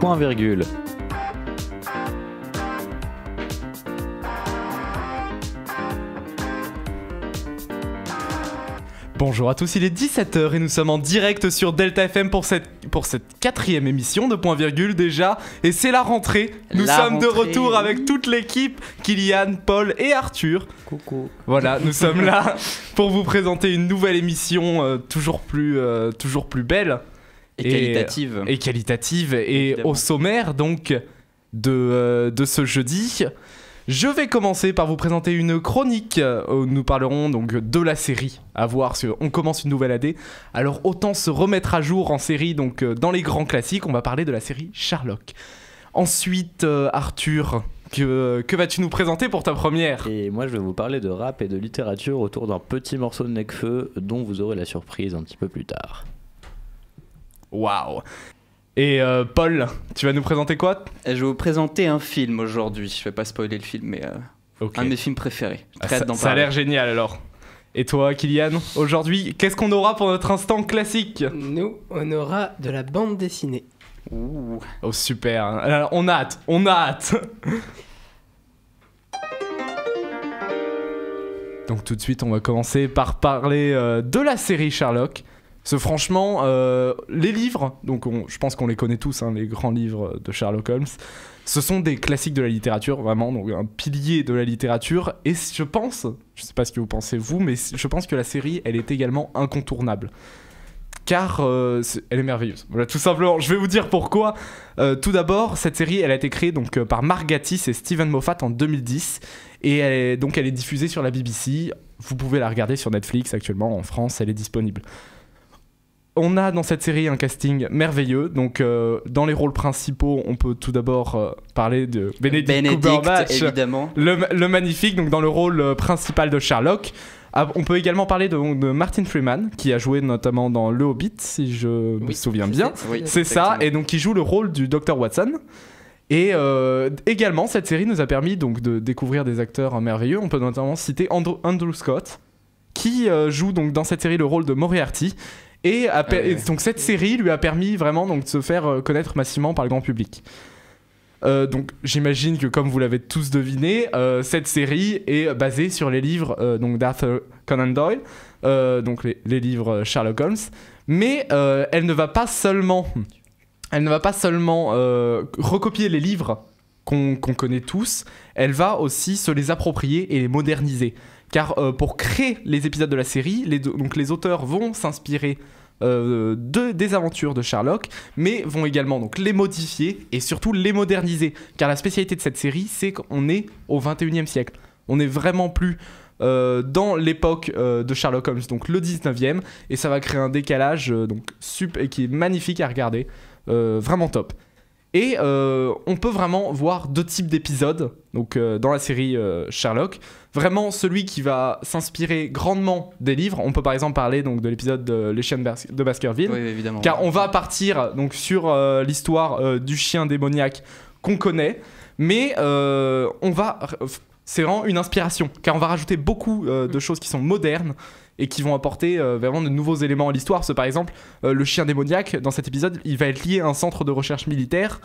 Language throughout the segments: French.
Point virgule. Bonjour à tous, il est 17h et nous sommes en direct sur Delta FM pour cette, pour cette quatrième émission de Point Virgule déjà. Et c'est la rentrée. Nous sommes de retour avec toute l'équipe, Kylian, Paul et Arthur. Coucou. Voilà, nous sommes là pour vous présenter une nouvelle émission euh, toujours, plus, euh, toujours plus belle. Et, euh, qualitative. Et qualitative. Et au sommaire, donc, euh, de, ce jeudi. Je vais commencer par vous présenter une chronique euh, où nous parlerons donc de la série à voir si on commence une nouvelle année. Alors autant se remettre à jour en série donc dans les grands classiques, on va parler de la série Sherlock. Ensuite Arthur, que, que vas-tu nous présenter pour ta première Et moi, je vais vous parler de rap et de littérature autour d'un petit morceau de Necfeu dont vous aurez la surprise un petit peu plus tard. Waouh et euh, Paul, tu vas nous présenter quoi euh, Je vais vous présenter un film aujourd'hui. Je vais pas spoiler le film, mais euh, un de mes films préférés. Ah, ça, a l'air génial alors. Et toi, Kylian, aujourd'hui, qu'est-ce qu'on aura pour notre instant classique Nous, on aura de la bande dessinée. Oh super. on a hâte, on a hâte. Donc tout de suite, on va commencer par parler de la série Sherlock franchement, euh, les livres, donc je pense qu'on les connaît tous, hein, les grands livres de Sherlock Holmes, ce sont des classiques de la littérature, vraiment, donc un pilier de la littérature. Et je pense, je sais pas ce que vous pensez vous, mais je pense que la série, elle est également incontournable. Car euh, elle est merveilleuse. Voilà, tout simplement. Je vais vous dire pourquoi. Euh, tout d'abord, cette série, elle a été créée donc par Mark et Steven Moffat en 2010, et donc elle est diffusée sur la BBC. Vous pouvez la regarder sur Netflix actuellement en France. Elle est disponible on a dans cette série un casting merveilleux. Donc, euh, dans les rôles principaux, on peut tout d'abord euh, parler de Benedict, Cumberbatch, évidemment. Le, magnifique, donc dans le rôle euh, principal de Sherlock. Ah, on peut également parler de, Martin Freeman, qui a joué notamment dans Le Hobbit, si je me souviens bien. C'est ça, et donc qui joue le rôle du Dr. Watson. Et également, cette série nous a permis donc de découvrir des acteurs hein, merveilleux. On peut notamment citer Andrew, Andrew Scott, qui joue donc dans cette série le rôle de Moriarty et, ah, donc cette série lui a permis vraiment de se faire euh, connaître massivement par le grand public. Euh, donc j'imagine que comme vous l'avez tous deviné, euh, cette série est basée sur les livres d'Arthur Conan Doyle, donc les, livres Sherlock Holmes, mais elle ne va pas seulement, elle ne va pas seulement recopier les livres qu'on connaît tous, elle va aussi se les approprier et les moderniser car euh, pour créer les épisodes de la série, les, auteurs vont s'inspirer euh, de, des aventures de Sherlock, mais vont également les modifier et surtout les moderniser. Car la spécialité de cette série, c'est qu'on est au 21e siècle. On n'est vraiment plus euh, dans l'époque de Sherlock Holmes, donc le 19e, et ça va créer un décalage donc, et qui est magnifique à regarder. vraiment top. Et euh, on peut vraiment voir deux types d'épisodes euh, dans la série euh, Sherlock. Vraiment celui qui va s'inspirer grandement des livres. On peut par exemple parler donc de l'épisode de Les chiens de, Baskerville, car on va partir donc sur l'histoire du chien démoniaque qu'on connaît, mais on va c'est vraiment une inspiration, car on va rajouter beaucoup de mm. choses qui sont modernes et qui vont apporter euh, vraiment de nouveaux éléments à l'histoire. par exemple, euh, le chien démoniaque, dans cet épisode, il va être lié à un centre de recherche militaire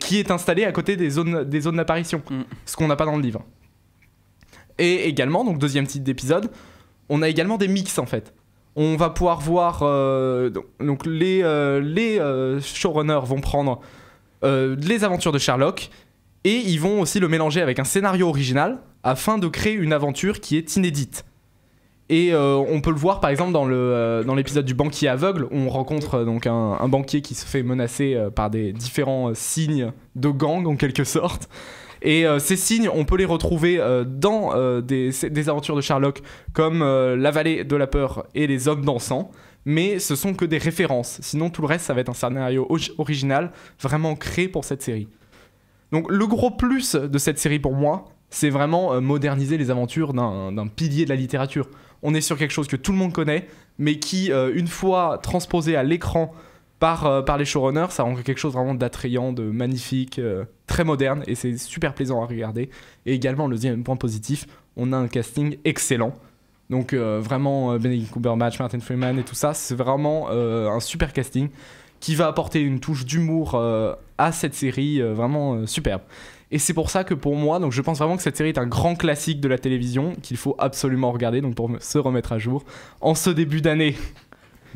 qui est installé à côté des zones des zones d'apparition, mm. ce qu'on n'a pas dans le livre. Et également, donc deuxième titre d'épisode, on a également des mix en fait. On va pouvoir voir euh, donc les les showrunners vont prendre les aventures de Sherlock et ils vont aussi le mélanger avec un scénario original afin de créer une aventure qui est inédite. Et euh, on peut le voir par exemple dans le euh, dans l'épisode du banquier aveugle, on rencontre euh, donc un, banquier qui se fait menacer par des différents signes de gang en quelque sorte. Et ces signes, on peut les retrouver dans des, aventures de Sherlock, comme La vallée de la peur et Les hommes dansants. Mais ce sont que des références. Sinon, tout le reste, ça va être un scénario original, vraiment créé pour cette série. Donc, le gros plus de cette série pour moi, c'est vraiment euh, moderniser les aventures d'un pilier de la littérature. On est sur quelque chose que tout le monde connaît, mais qui, euh, une fois transposé à l'écran par, euh, par les showrunners, ça rend quelque chose vraiment d'attrayant, de magnifique, très moderne, et c'est super plaisant à regarder. Et également, le deuxième point positif, on a un casting excellent. Donc vraiment, Benedict Cumberbatch, Martin Freeman et tout ça, c'est vraiment un super casting qui va apporter une touche d'humour euh, à cette série euh, vraiment euh, superbe. Et c'est pour ça que pour moi, donc je pense vraiment que cette série est un grand classique de la télévision qu'il faut absolument regarder donc pour se remettre à jour en ce début d'année.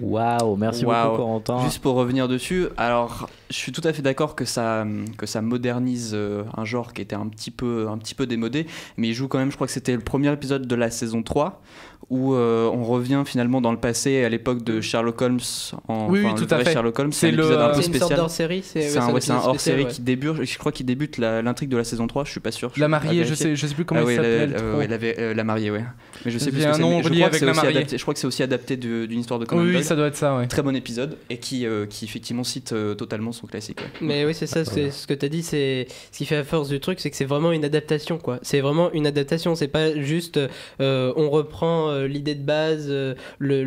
Waouh, merci beaucoup Corentin. Juste pour revenir dessus, alors je suis tout à fait d'accord que ça, que ça modernise euh, un genre qui était un petit, peu, un petit peu démodé, mais il joue quand même, je crois que c'était le premier épisode de la saison 3, où euh, on revient finalement dans le passé à l'époque de Sherlock Holmes. En, oui, oui tout à fait. Sherlock Holmes, c'est un épisode peu spécial. C'est hors-série. C'est un, hors-série qui débute. Je crois qu'il débute l'intrigue de la saison 3. Je suis pas sûr. la mariée, je sais, je sais plus comment ah il elle s'appelle. elle avait euh, la mariée, ouais. Mais je sais plus. un nom avec la mariée. Adapté, je crois que c'est aussi adapté d'une histoire de Conan oui, ça doit être ça. Très bon épisode et qui, qui effectivement cite totalement son classique Mais oui, c'est ça, c'est, ce que tu as dit, c'est ce qui fait la force du truc, c'est que c'est vraiment une adaptation, quoi. C'est vraiment une adaptation, c'est pas juste euh, on reprend euh, l'idée de base, euh, le,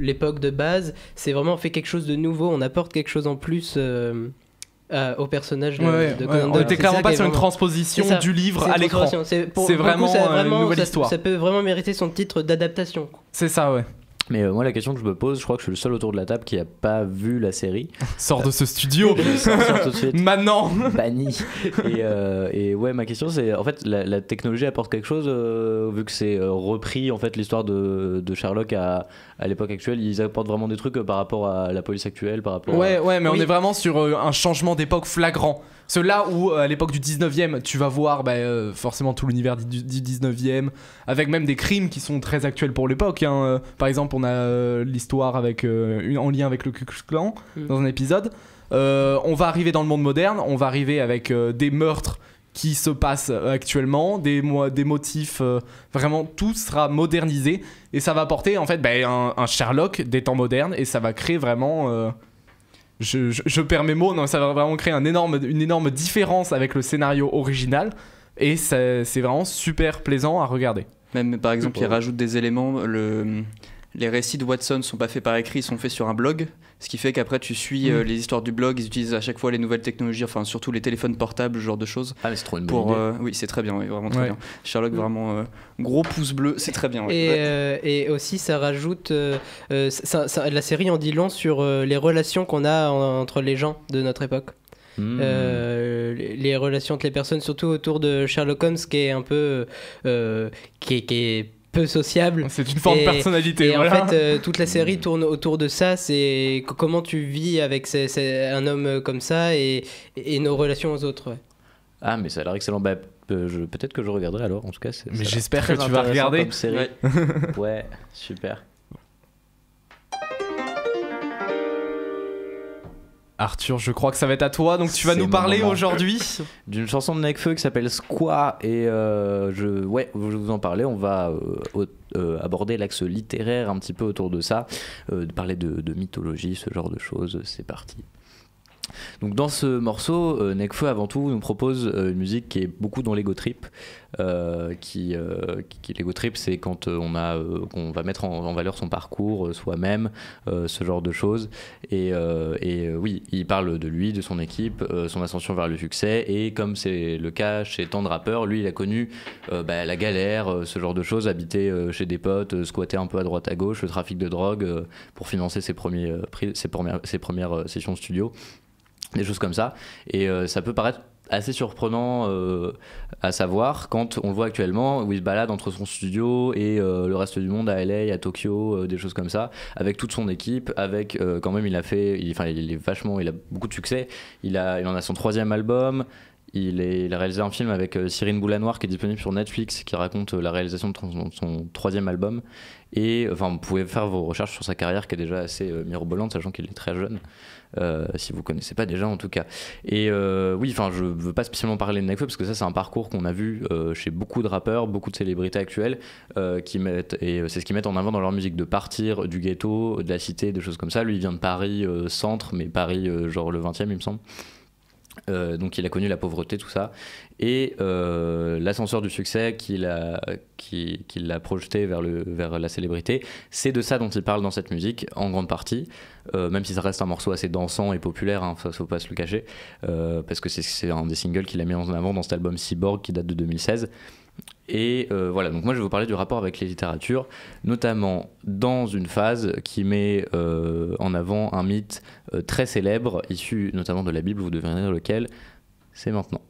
l'époque de base, c'est vraiment on fait quelque chose de nouveau, on apporte quelque chose en plus. au personnage de, ouais, de On clairement pas sur une transposition du livre à l'écran. C'est, vraiment, vraiment, une nouvelle ça, histoire. Ça peut vraiment mériter son titre d'adaptation. C'est ça, ouais. Mais euh, moi, la question que je me pose, je crois que je suis le seul autour de la table qui n'a pas vu la série. Sors de ce studio Maintenant Banni et, ouais, ma question, c'est en fait, la, technologie apporte quelque chose, euh, vu que c'est euh, repris en fait l'histoire de, Sherlock à, l'époque actuelle. Ils apportent vraiment des trucs par rapport à la police actuelle, par rapport Ouais, à... ouais, mais on est vraiment sur un changement d'époque flagrant. C'est là où, euh, à l'époque du 19e, tu vas voir bah, euh, forcément tout l'univers du, 19e, avec même des crimes qui sont très actuels pour l'époque. Hein. Euh, par exemple, on a l'histoire avec, en lien avec le Ku Klux Klan mm. dans un épisode. on va arriver dans le monde moderne, on va arriver avec des meurtres qui se passent actuellement, des, des motifs, vraiment tout sera modernisé et ça va porter en fait bah, un, Sherlock des temps modernes et ça va créer vraiment je, perds mes mots, non, ça va vraiment créer un énorme, une énorme différence avec le scénario original. Et c'est vraiment super plaisant à regarder. Même par exemple, il rajoute des éléments. Le, les récits de Watson sont pas faits par écrit, ils sont faits sur un blog, ce qui fait qu'après tu suis mm. euh, les histoires du blog, ils utilisent à chaque fois les nouvelles technologies, enfin surtout les téléphones portables, ce genre de choses. Ah, c'est trop pour, euh, Oui, c'est très bien, vraiment très bien. Sherlock, mm. vraiment euh, gros pouce bleu, c'est très bien. Et, aussi, ça rajoute. la série en dit long sur les relations qu'on a entre les gens de notre époque. Mm. les relations entre les personnes, surtout autour de Sherlock Holmes, qui est un peu, qui, qui, est peu sociable. C'est une forme de personnalité. Et en fait, euh, toute la série tourne autour de ça. C'est comment tu vis avec un homme euh, comme ça et, nos relations aux autres. Ah, mais ça a l'air excellent. Bah, euh, peut-être que je regarderai alors. En tout cas, mais j'espère que tu vas regarder. Comme série. ouais, super. Arthur, je crois que ça va être à toi, donc tu vas nous parler aujourd'hui d'une chanson de Nekfeu qui s'appelle Squat et euh, je, ouais, je vous en parler. On va euh, euh, aborder l'axe littéraire un petit peu autour de ça, parler de mythologie, ce genre de choses. C'est parti. Donc dans ce morceau, euh, Nekfeu avant tout nous propose euh, une musique qui est beaucoup dans l'ego trip. Euh, qui, l'ego trip, c'est quand on a, qu'on va mettre en, valeur son parcours, soi-même, ce genre de choses. Et, oui, il parle de lui, de son équipe, son ascension vers le succès. Et comme c'est le cas chez tant de rappeurs, lui, il a connu bah, la galère, ce genre de choses, habiter chez des potes, squatter un peu à droite à gauche, le trafic de drogue pour financer ses, premiers, premières, ses premières sessions studio des choses comme ça. Et euh, ça peut paraître assez surprenant euh, à savoir quand on le voit actuellement où il se balade entre son studio et euh, le reste du monde à LA, à Tokyo, des choses comme ça, avec toute son équipe, avec quand même il a fait, enfin il, est vachement, il a beaucoup de succès, il, a, il en a son troisième album, il, a réalisé un film avec euh, Cyril Cyrine Boulanoir qui est disponible sur Netflix, qui raconte euh, la réalisation de son, troisième album. Et euh, enfin, vous pouvez faire vos recherches sur sa carrière qui est déjà assez mirobolante, sachant qu'il est très jeune, si vous ne connaissez pas déjà en tout cas. Et oui, enfin, je veux pas spécialement parler de Nekfeu parce que ça, c'est un parcours qu'on a vu chez beaucoup de rappeurs, beaucoup de célébrités actuelles, qui mettent, et c'est ce qu'ils mettent en avant dans leur musique, de partir du ghetto, de la cité, des choses comme ça. Lui, il vient de Paris centre, mais Paris genre le 20e, il me semble. Euh, donc il a connu la pauvreté, tout ça. Et euh, l'ascenseur du succès qu'il a, qui, l'a projeté vers, la célébrité, c'est de ça dont il parle dans cette musique, en grande partie, euh, même si ça reste un morceau assez dansant et populaire, hein, ne faut pas se le cacher, parce que c'est un des singles qu'il a mis en avant dans cet album Cyborg qui date de 2016. Et euh, voilà, donc moi je vais vous parler du rapport avec les littératures, notamment dans une phase qui met euh, en avant un mythe euh, très célèbre, issu notamment de la Bible, vous deviendrez lequel, c'est maintenant.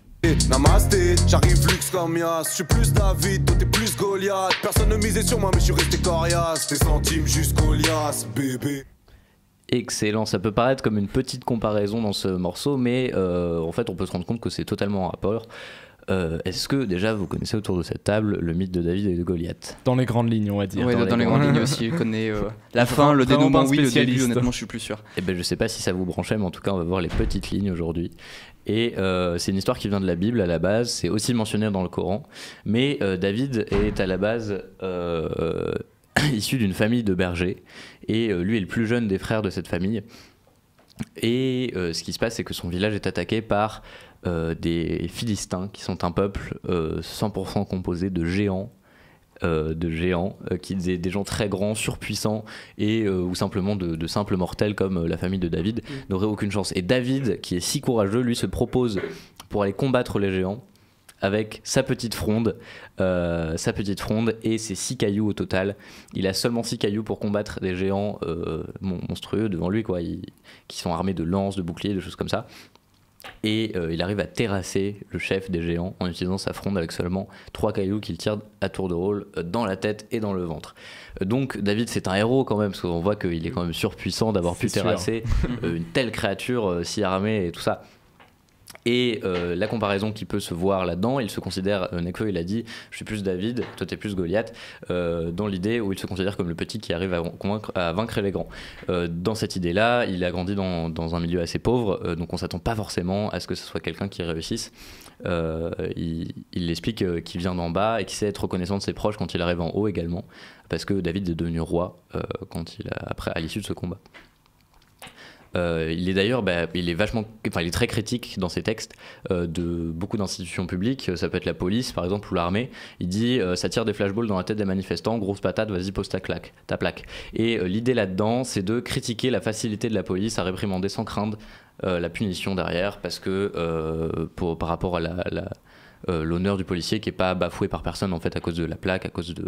excellent. Ça peut paraître comme une petite comparaison dans ce morceau, mais en fait, on peut se rendre compte que c'est totalement en rapport. Euh, est-ce que déjà vous connaissez autour de cette table le mythe de David et de Goliath Dans les grandes lignes, on va dire. Oui, dans, les grandes lignes aussi. Je connais euh, la fin, le dénouement, oui, le honnêtement, je suis plus sûr. Eh ben, je sais pas si ça vous branchait, mais en tout cas, on va voir les petites lignes aujourd'hui. Et euh, c'est une histoire qui vient de la Bible à la base, c'est aussi mentionné dans le Coran. Mais David est à la base issu d'une famille de bergers, et lui est le plus jeune des frères de cette famille. Et ce qui se passe, c'est que son village est attaqué par euh, des Philistins, qui sont un peuple 100% euh, composé de géants. Euh, de géants, qui, des, gens très grands, surpuissants, et, ou simplement de, simples mortels comme la famille de David, mm. n'aurait aucune chance. Et David, qui est si courageux, lui se propose pour aller combattre les géants avec sa petite fronde, sa petite fronde et ses six cailloux au total. Il a seulement six cailloux pour combattre des géants monstrueux devant lui, quoi, qui sont armés de lances, de boucliers, de choses comme ça et euh, il arrive à terrasser le chef des géants en utilisant sa fronde avec seulement trois cailloux qu'il tire à tour de rôle euh, dans la tête et dans le ventre. Euh, donc David c'est un héros quand même, parce qu'on voit qu'il est quand même surpuissant d'avoir pu terrasser une telle créature si armée et tout ça. Et euh, la comparaison qui peut se voir là-dedans, il se considère, euh, Neko il a dit, je suis plus David, toi t'es plus Goliath, euh, dans l'idée où il se considère comme le petit qui arrive à, vaincre les grands. Euh, dans cette idée-là, il a grandi dans, un milieu assez pauvre, donc on s'attend pas forcément à ce que ce soit quelqu'un qui réussisse. il, il explique qu'il vient d'en bas et qu'il sait être reconnaissant de ses proches quand il arrive en haut également, parce que David est devenu roi quand il après, à l'issue de ce combat. Euh, il est d'ailleurs, bah, il est vachement, enfin, il est très critique dans ses textes euh, de beaucoup d'institutions publiques. Euh, ça peut être la police, par exemple, ou l'armée. Il dit, ça tire des flashballs dans la tête des manifestants. Grosse patate, vas-y, pose ta claque, ta plaque. Et l'idée là-dedans, c'est de critiquer la facilité de la police à réprimander sans craindre la punition derrière, parce que pour, par rapport à la euh, l'honneur du policier qui n'est pas bafoué par personne en fait à cause de la plaque, à cause de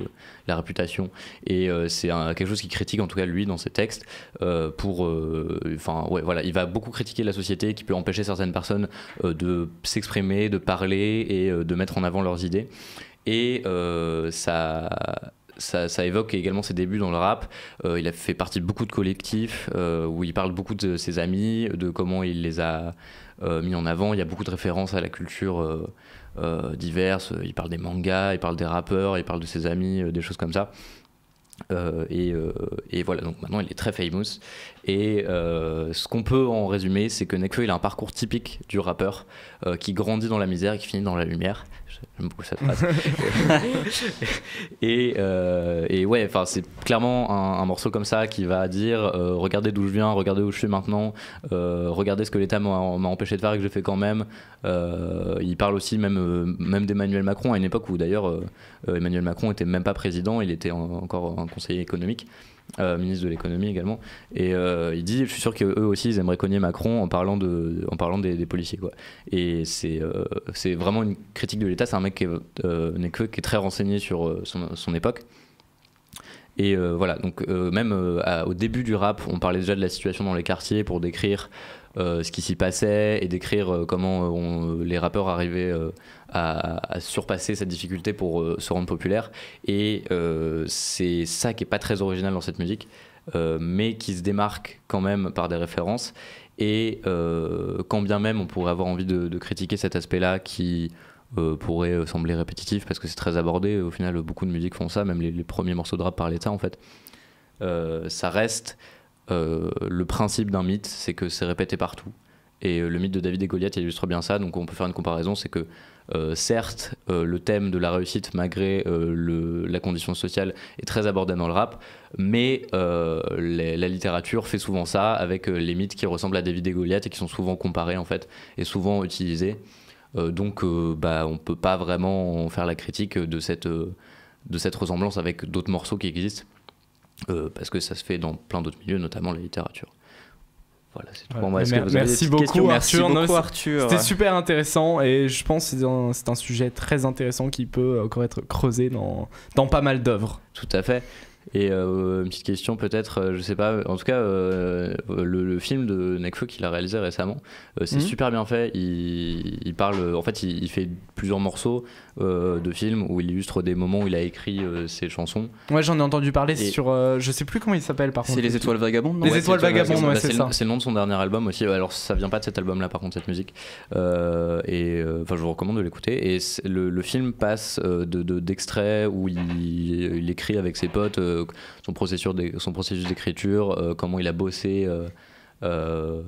la réputation. Et euh, c'est quelque chose qui critique en tout cas lui dans ses textes. Euh, pour, enfin ouais, voilà, il va beaucoup critiquer la société qui peut empêcher certaines personnes de s'exprimer, de parler et de mettre en avant leurs idées. Et ça ça, évoque également ses débuts dans le rap. Euh, il a fait partie de beaucoup de collectifs euh, où il parle beaucoup de ses amis, de comment il les a euh, mis en avant. Il y a beaucoup de références à la culture diverse. Il parle des mangas, il parle des rappeurs, il parle de ses amis, des choses comme ça. Et, et, voilà, donc maintenant il est très famous. Et ce qu'on peut en résumer, c'est que Nekfeu il a un parcours typique du rappeur qui grandit dans la misère et qui finit dans la lumière. J'aime beaucoup cette phrase. et, euh, ouais, enfin, c'est clairement un, morceau comme ça qui va dire euh, regardez d'où je viens, regardez où je suis maintenant, euh, regardez ce que l'État m'a empêché de faire et que j'ai fait quand même. il parle aussi même, d'Emmanuel Macron à une époque où d'ailleurs Emmanuel Macron était même pas président, il était encore un conseiller économique. Euh, ministre de l'économie également, et euh, il dit, je suis sûr qu'eux aussi, ils aimeraient cogner Macron en parlant, de, en parlant des, policiers. Quoi. Et euh, c'est vraiment une critique de l'État, c'est un mec qui est, qui très renseigné sur son, époque. Et voilà, donc même au début du rap, on parlait déjà de la situation dans les quartiers pour décrire euh, ce qui s'y passait et décrire euh, comment euh, les rappeurs arrivaient à, surpasser cette difficulté pour se rendre populaire. Et c'est ça qui est pas très original dans cette musique, mais qui se démarque quand même par des références. Et quand bien même on pourrait avoir envie de, critiquer cet aspect-là qui pourrait sembler répétitif parce que c'est très abordé. Au final, beaucoup de musiques font ça, même les, premiers morceaux de rap de ça en fait. ça reste euh, le principe d'un mythe, c'est que c'est répété partout. Et euh, le mythe de David et Goliath illustre bien ça, donc on peut faire une comparaison, c'est que euh, certes, le thème de la réussite malgré le, la condition sociale est très abordé dans le rap, mais la littérature fait souvent ça avec les mythes qui ressemblent à David et Goliath et qui sont souvent comparés en fait et souvent utilisés. donc bah, on ne peut pas vraiment faire la critique de cette ressemblance avec d'autres morceaux qui existent. Euh, parce que ça se fait dans plein d'autres milieux, notamment la littérature. Voilà, c'est tout merci, beaucoup, merci Arthur. beaucoup, Arthur. C'était super intéressant et je pense que c'est un, un, sujet très intéressant qui peut encore être creusé dans, dans pas mal d'œuvres. Tout à fait. Et euh, une petite question peut-être, euh, je sais pas, en tout cas, euh, le, film de Nekfeu qu'il a réalisé récemment, c'est mhm. super bien fait. Il, parle, en fait, il, fait plusieurs morceaux de films où il illustre des moments où il a écrit ses chansons. Ouais, j'en ai entendu parler sur, je sais plus comment il s'appelle par contre. C'est Les Étoiles Vagabondes, Les Étoiles Vagabondes, ouais, bah, c'est ça. C'est le nom de son dernier album aussi. Alors, ça vient pas de cet album-là, par contre, cette musique. et enfin, je vous recommande de l'écouter. Et le, film passe d'extraits de, où il, écrit avec ses potes son processus d'écriture, euh, comment il a bossé. Euh, euh,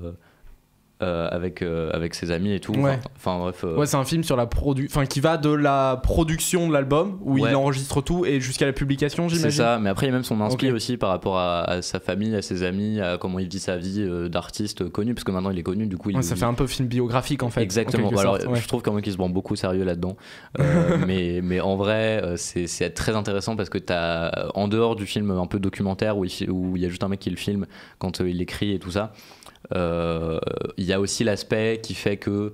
euh, avec, euh, avec ses amis et tout. Enfin, euh, Ouais, c'est un film sur la produ... enfin, qui va de la production de l'album, où il enregistre tout, et jusqu'à la publication, j'imagine. C'est ça, mais après, il y a même son inscrit aussi par rapport à, sa famille, à ses amis, à comment il vit sa vie d'artiste connu, parce que maintenant il est connu, du coup. Il, ça fait un peu film biographique en fait. Exactement. Alors, je trouve quand même qu'il se prend beaucoup sérieux là-dedans. mais, mais en vrai, c'est très intéressant parce que tu as, en dehors du film un peu documentaire où il, où il y a juste un mec qui le filme quand il écrit et tout ça. Euh, il y a aussi l'aspect qui fait que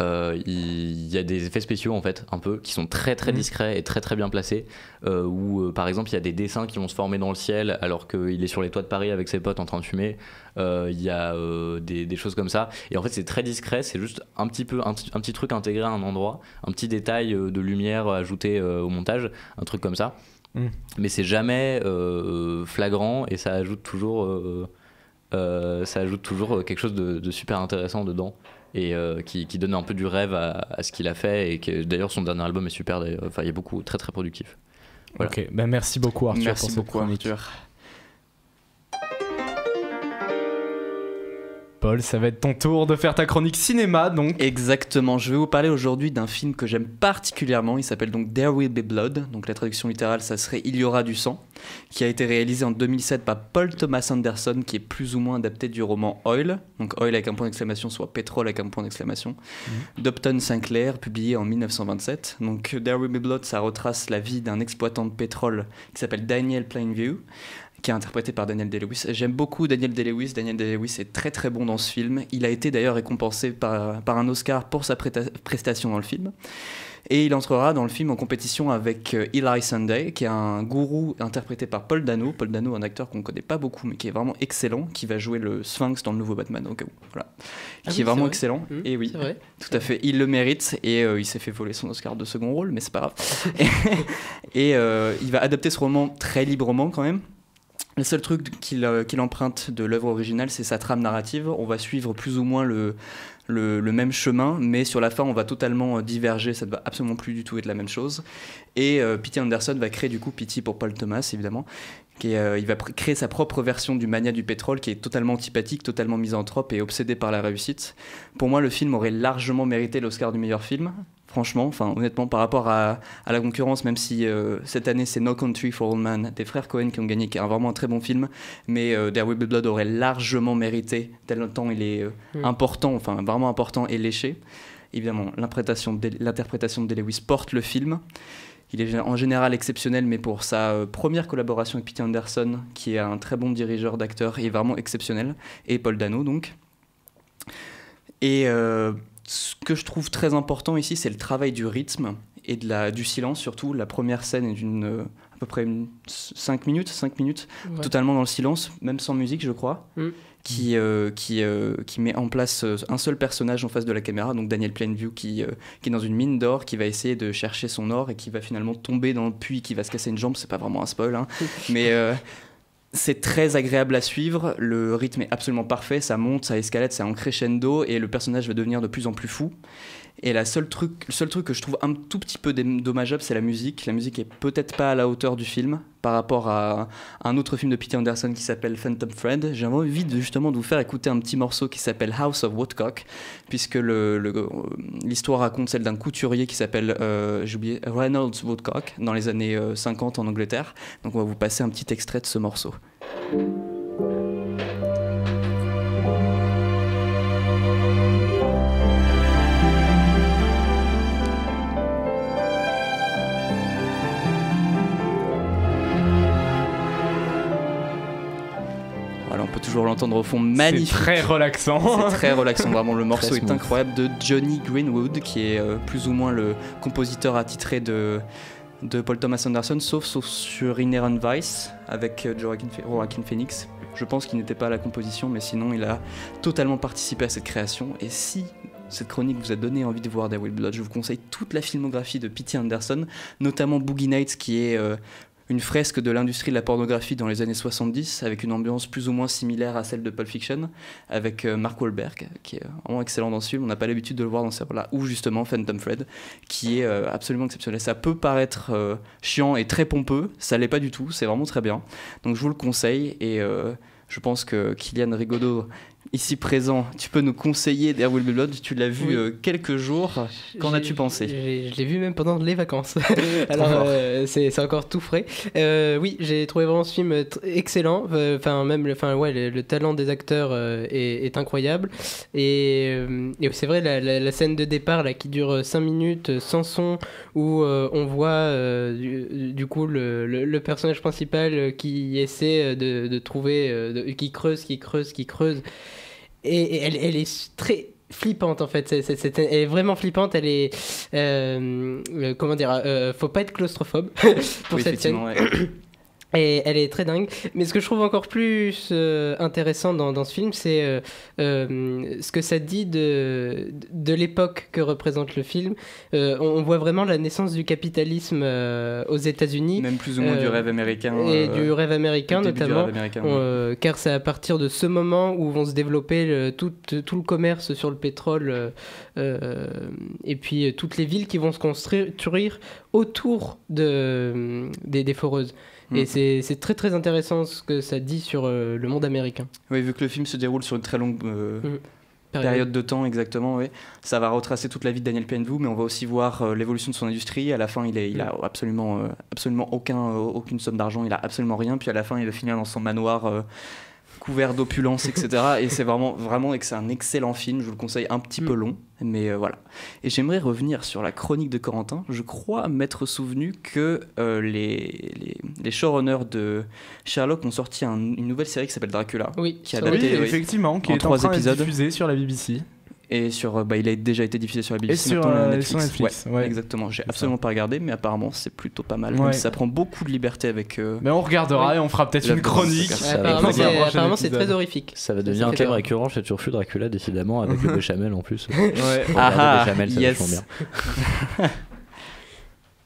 euh, il y, a des effets spéciaux en fait un peu qui sont très très mhm. discrets et très très bien placés euh, où par exemple il y a des dessins qui vont se former dans le ciel alors qu'il est sur les toits de Paris avec ses potes en train de fumer il y a des, choses comme ça et en fait c'est très discret c'est juste un petit peu un, petit truc intégré à un endroit un petit détail de lumière ajouté au montage un truc comme ça mhm. mais c'est jamais flagrant et ça ajoute toujours euh, ça ajoute toujours euh, quelque chose de, super intéressant dedans et euh, qui, donne un peu du rêve à, ce qu'il a fait et que d'ailleurs son dernier album est super enfin il est beaucoup très très productif ben, merci beaucoup Arthur pour cette beaucoup Arthur Paul, ça va être ton tour de faire ta chronique cinéma, donc. Exactement. Je vais vous parler aujourd'hui d'un film que j'aime particulièrement. Il s'appelle donc There Will Be Blood. Donc la traduction littérale, ça serait Il y aura du sang, qui a été réalisé en 2007 par Paul Thomas Anderson, qui est plus ou moins adapté du roman Oil. Donc Oil avec un point d'exclamation, soit pétrole avec un point d'exclamation. Mmh. D'Opton Sinclair, publié en 1927. Donc There Will Be Blood, ça retrace la vie d'un exploitant de pétrole qui s'appelle Daniel Plainview qui est interprété par Daniel Day-Lewis. J'aime beaucoup Daniel Day-Lewis. Daniel Day-Lewis est très très bon dans ce film. Il a été d'ailleurs récompensé par, par un Oscar pour sa prestation dans le film. Et il entrera dans le film en compétition avec euh, Eli Sunday, qui est un gourou interprété par Paul Dano. Paul Dano, un acteur qu'on ne connaît pas beaucoup, mais qui est vraiment excellent, qui va jouer le Sphinx dans le nouveau Batman, au Voilà. Ah qui est vraiment excellent. Mmh, et oui, tout à fait. Il le mérite et euh, il s'est fait voler son Oscar de second rôle, mais c'est pas grave. et euh, il va adapter ce roman très librement quand même. Le seul truc euh, qu'il emprunte de l'œuvre originale, c'est sa trame narrative. On va suivre plus ou moins le, même chemin, mais sur la fin, on va totalement euh, diverger. Ça ne va absolument plus du tout être la même chose. Et euh, Anderson va créer du coup Pity pour Paul Thomas, évidemment. Qui euh, il va créer sa propre version du mania du pétrole, qui est totalement antipathique, totalement misanthrope et obsédé par la réussite. Pour moi, le film aurait largement mérité l'Oscar du meilleur film franchement, enfin honnêtement par rapport à, la concurrence, même si euh, cette année c'est No Country for Old Man des frères Cohen qui ont gagné, qui est vraiment un très bon film, mais Der euh, There Be Blood aurait largement mérité, tel temps il est euh, mm. important, enfin vraiment important et léché. Évidemment, l'interprétation de lewis porte le film. Il est en général exceptionnel, mais pour sa première collaboration avec Peter Anderson, qui est un très bon dirigeur d'acteurs, il est vraiment exceptionnel, et Paul Dano donc. Et ce que je trouve très important ici, c'est le travail du rythme et de la, du silence surtout. La première scène est d'une euh, à peu près 5 minutes, 5 minutes, totalement dans le silence, même sans musique, je crois, mm. qui, euh, qui, euh, qui met en place un seul personnage en face de la caméra, donc Daniel Plainview, qui, qui est dans une mine d'or, qui va essayer de chercher son or et qui va finalement tomber dans le puits, qui va se casser une jambe, c'est pas vraiment un spoil, hein, mais c'est très agréable à suivre, le rythme est absolument parfait, ça monte, ça escalade, ça en crescendo et le personnage va devenir de plus en plus fou. Et la seule truc, le seul truc que je trouve un tout petit peu dommageable, c'est la musique. La musique est peut-être pas à la hauteur du film par rapport à un autre film de Peter Anderson qui s'appelle Phantom Friend J'ai envie de, justement de vous faire écouter un petit morceau qui s'appelle House of Woodcock, puisque euh, l'histoire le, raconte celle d'un couturier qui s'appelle, euh, Reynolds Woodcock, dans les années 50 euh, en Angleterre. Donc on va vous passer un petit extrait de ce morceau. entendre au fond magnifique. très relaxant. très relaxant, vraiment. Le morceau est incroyable de Johnny Greenwood, qui est euh, plus ou moins le compositeur attitré de, de Paul Thomas Anderson, sauf, sur sur Inherent Vice avec euh, Joaquin Phoenix. Je pense qu'il n'était pas à la composition, mais sinon il a totalement participé à cette création. Et si cette chronique vous a donné envie de voir Devil Blood, je vous conseille toute la filmographie de P.T. Anderson, notamment Boogie Nights, qui est euh, une fresque de l'industrie de la pornographie dans les années 70, avec une ambiance plus ou moins similaire à celle de Pulp Fiction, avec euh, Mark Wahlberg, qui est vraiment excellent dans ce film. On n'a pas l'habitude de le voir dans ce film là ou justement Phantom Fred, qui est euh, absolument exceptionnel. Ça peut paraître euh, chiant et très pompeux, ça l'est pas du tout, c'est vraiment très bien. Donc je vous le conseille et. je pense que Kylian Rigodo ici présent, tu peux nous conseiller There Will Be Blood Tu l'as vu euh, quelques jours. Qu'en as-tu pensé Je l'ai vu même pendant les vacances. Alors, euh, c'est encore tout frais. Euh, oui, j'ai trouvé vraiment ce film excellent. Enfin, même le, ouais, le, talent des acteurs est, incroyable. Et, c'est vrai, la, scène de départ là, qui dure 5 minutes sans son, où on voit du, coup le, personnage principal qui essaie de, trouver, qui creuse, qui creuse, qui creuse et elle, est très flippante en fait. elle est vraiment flippante. Elle est. Euh, euh, comment dire euh, Faut pas être claustrophobe pour cette scène. Et elle est très dingue. Mais ce que je trouve encore plus euh, intéressant dans, ce film, c'est euh, euh, ce que ça dit de, de l'époque que représente le film. On, voit vraiment la naissance du capitalisme aux États-Unis. Même plus ou moins du rêve américain. Et du rêve américain notamment. car c'est à partir de ce moment où vont se développer tout, tout, le commerce sur le pétrole et puis toutes les villes qui vont se construire autour de, des, des foreuses. Mm. Et c'est très très intéressant ce que ça dit sur euh, le monde américain. Oui, vu que le film se déroule sur une très longue euh, mm. période. de temps, exactement, oui. ça va retracer toute la vie de Daniel Penvoo, mais on va aussi voir euh, l'évolution de son industrie. À la fin, il, est, il a mm. absolument, absolument aucun, aucune somme d'argent, il a absolument rien. Puis à la fin, il va finir dans son manoir couvert d'opulence, etc. et c'est vraiment, vraiment, c'est un excellent film. Je vous le conseille, un petit peu mm. long, mais euh, voilà. Et j'aimerais revenir sur la chronique de Corentin. Je crois m'être souvenu que euh, les, les, les, showrunners de Sherlock ont sorti une nouvelle série qui s'appelle Dracula. Oui. Qui a adapté, effectivement, qui est trois épisodes. diffusée sur la BBC et sur, euh, bah, il a déjà été diffusé sur la BBC. Et euh, euh, sur, Netflix. Ouais, Exactement, j'ai absolument pas regardé, mais apparemment c'est plutôt pas mal. ça prend beaucoup de liberté avec. Mais on regardera et on fera peut-être une chronique. Apparemment c'est très horrifique. Ça va devenir un thème récurrent chez Turfu Dracula, décidément, avec le béchamel en plus. Ouais, ah, ah béchamel, yes. bien.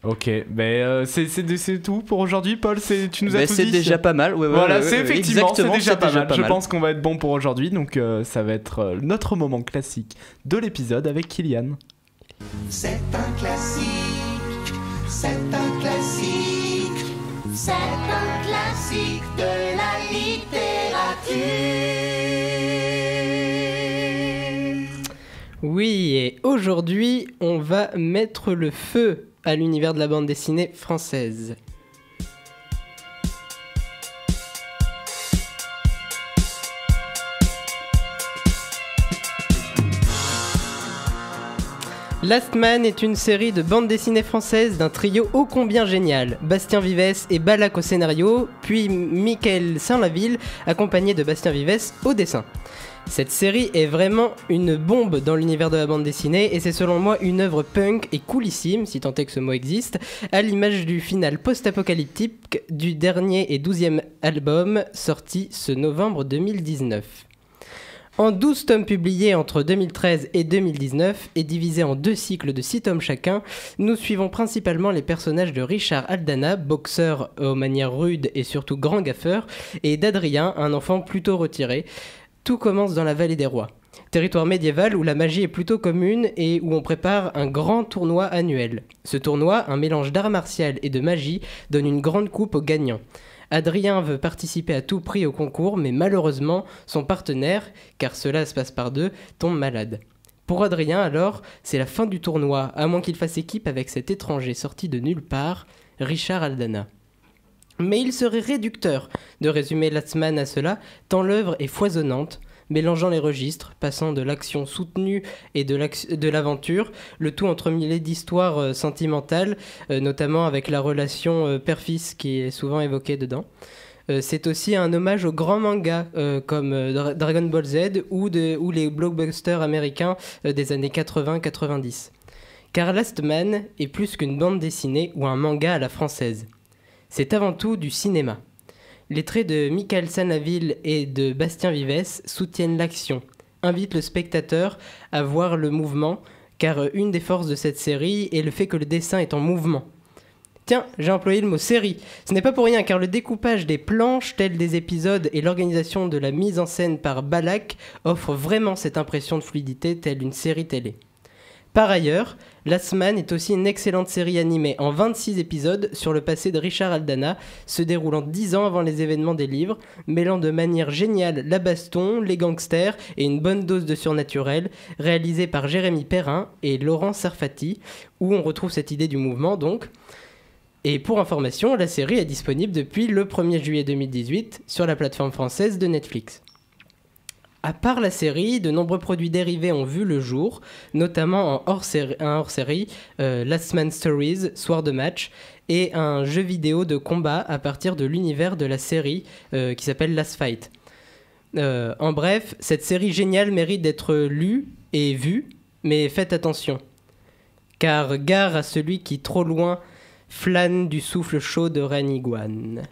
Ok, mais ben, euh, c'est tout pour aujourd'hui, Paul. Tu nous as ben, tout dit. C'est déjà pas mal. voilà, c'est effectivement déjà, pas, mal. Je pense qu'on va être bon pour aujourd'hui, donc euh, ça va être euh, notre moment classique de l'épisode avec Kylian. C'est un classique, c'est un classique, c'est un classique de la littérature. Oui, et aujourd'hui, on va mettre le feu à l'univers de la bande dessinée française. Last Man est une série de bandes dessinées françaises d'un trio ô combien génial. Bastien Vives et Balak au scénario, puis Michael Saint-Laville, accompagné de Bastien Vives au dessin. Cette série est vraiment une bombe dans l'univers de la bande dessinée et c'est selon moi une œuvre punk et coolissime, si tant est que ce mot existe, à l'image du final post-apocalyptique du dernier et douzième album sorti ce novembre 2019. En douze tomes publiés entre 2013 et 2019 et divisés en deux cycles de six tomes chacun, nous suivons principalement les personnages de Richard Aldana, boxeur aux manières rudes et surtout grand gaffeur, et d'Adrien, un enfant plutôt retiré. Tout commence dans la vallée des rois, territoire médiéval où la magie est plutôt commune et où on prépare un grand tournoi annuel. Ce tournoi, un mélange d'art martial et de magie, donne une grande coupe aux gagnants. Adrien veut participer à tout prix au concours, mais malheureusement, son partenaire, car cela se passe par deux, tombe malade. Pour Adrien, alors, c'est la fin du tournoi, à moins qu'il fasse équipe avec cet étranger sorti de nulle part, Richard Aldana. Mais il serait réducteur de résumer Lastman à cela, tant l'œuvre est foisonnante, mélangeant les registres, passant de l'action soutenue et de l'aventure, le tout entremêlé d'histoires euh, sentimentales, euh, notamment avec la relation euh, père-fils qui est souvent évoquée dedans. C'est aussi un hommage aux grands mangas comme Dragon Ball Z ou, ou les blockbusters américains des années 80-90. Car Last Man est plus qu'une bande dessinée ou un manga à la française c'est avant tout du cinéma. Les traits de Michael Sanaville et de Bastien Vivès soutiennent l'action, invitent le spectateur à voir le mouvement, car une des forces de cette série est le fait que le dessin est en mouvement. Tiens, j'ai employé le mot série. Ce n'est pas pour rien car le découpage des planches telles des épisodes et l'organisation de la mise en scène par Balak offrent vraiment cette impression de fluidité telle une série télé. Par ailleurs, Last Man est aussi une excellente série animée en 26 épisodes sur le passé de Richard Aldana, se déroulant 10 ans avant les événements des livres, mêlant de manière géniale la baston, les gangsters et une bonne dose de surnaturel, réalisée par Jérémy Perrin et Laurent Sarfati, où on retrouve cette idée du mouvement donc. Et pour information, la série est disponible depuis le 1er juillet 2018 sur la plateforme française de Netflix. À part la série, de nombreux produits dérivés ont vu le jour, notamment un hors-série, euh, Last Man Stories, Soir de match, et un jeu vidéo de combat à partir de l'univers de la série euh, qui s'appelle Last Fight. Euh, en bref, cette série géniale mérite d'être lue et vue, mais faites attention. Car gare à celui qui, trop loin, flâne du souffle chaud de Iguan.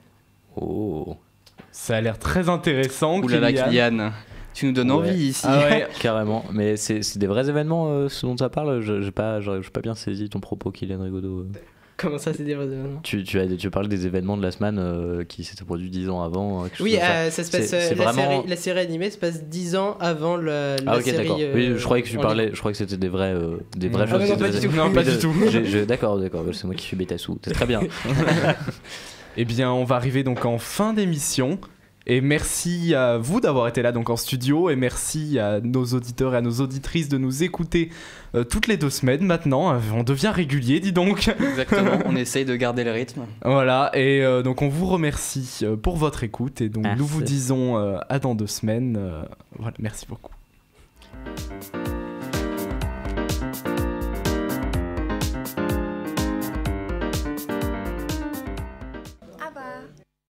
Oh. Ça a l'air très intéressant. Oulala, tu nous donnes envie ici. Ah ouais, carrément. Mais c'est des vrais événements euh, ce dont ça parle. Je n'ai pas, pas bien saisi ton propos, Kylian Rigaudot. Euh. Comment ça, c'est des vrais événements tu, tu, as, tu parles des événements de la semaine euh, qui s'étaient produits 10 ans avant. Hein, oui, ça. se passe. La, série, la, série, animée se passe 10 ans avant la, ah, ok, série. oui, je croyais que tu parlais. Je crois que c'était des vrais, des vraies ah, choses. Non, pas du tout. D'accord, d'accord. C'est moi qui suis bêta sous. C'est très bien. Eh bien, on va arriver donc en fin d'émission. Et merci à vous d'avoir été là donc en studio et merci à nos auditeurs et à nos auditrices de nous écouter euh, toutes les deux semaines maintenant. Euh, on devient régulier, dis donc. Exactement, on essaye de garder le rythme. Voilà, et euh, donc on vous remercie pour votre écoute et donc nous vous disons à dans deux semaines. voilà, merci beaucoup.